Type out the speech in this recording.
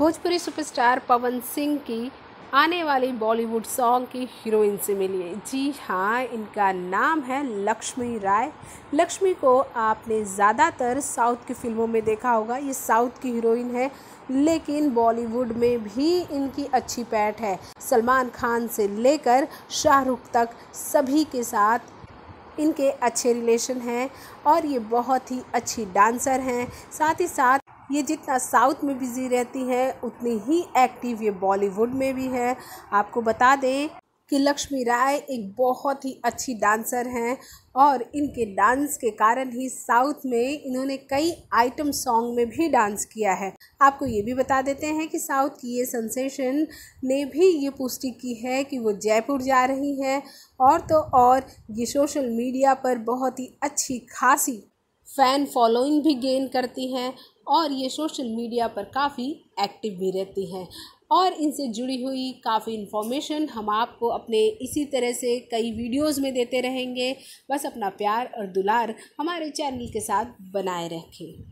Bhojpuri superstar पवन सिंह की आने वाली बॉलीवुड सॉन्ग की हीरोइन से मिली जी हाँ इनका नाम है लक्ष्मी राय लक्ष्मी को आपने ज़्यादातर साउथ की फिल्मों में देखा होगा ये साउथ की हीरोइन है लेकिन बॉलीवुड में भी इनकी अच्छी पैठ है सलमान खान से लेकर शाहरुख तक सभी के साथ इनके अच्छे रिलेशन हैं और ये बहुत ही अच्छी डांसर हैं साथ ही साथ ये जितना साउथ में बिज़ी रहती है उतनी ही एक्टिव ये बॉलीवुड में भी है आपको बता दें कि लक्ष्मी राय एक बहुत ही अच्छी डांसर हैं और इनके डांस के कारण ही साउथ में इन्होंने कई आइटम सॉन्ग में भी डांस किया है आपको ये भी बता देते हैं कि साउथ की ये सेंसेशन ने भी ये पुष्टि की है कि वो जयपुर जा रही हैं और तो और ये सोशल मीडिया पर बहुत ही अच्छी खासी फ़ैन फॉलोइंग भी गेन करती हैं और ये सोशल मीडिया पर काफ़ी एक्टिव भी रहती हैं और इनसे जुड़ी हुई काफ़ी इन्फॉर्मेशन हम आपको अपने इसी तरह से कई वीडियोस में देते रहेंगे बस अपना प्यार और दुलार हमारे चैनल के साथ बनाए रखें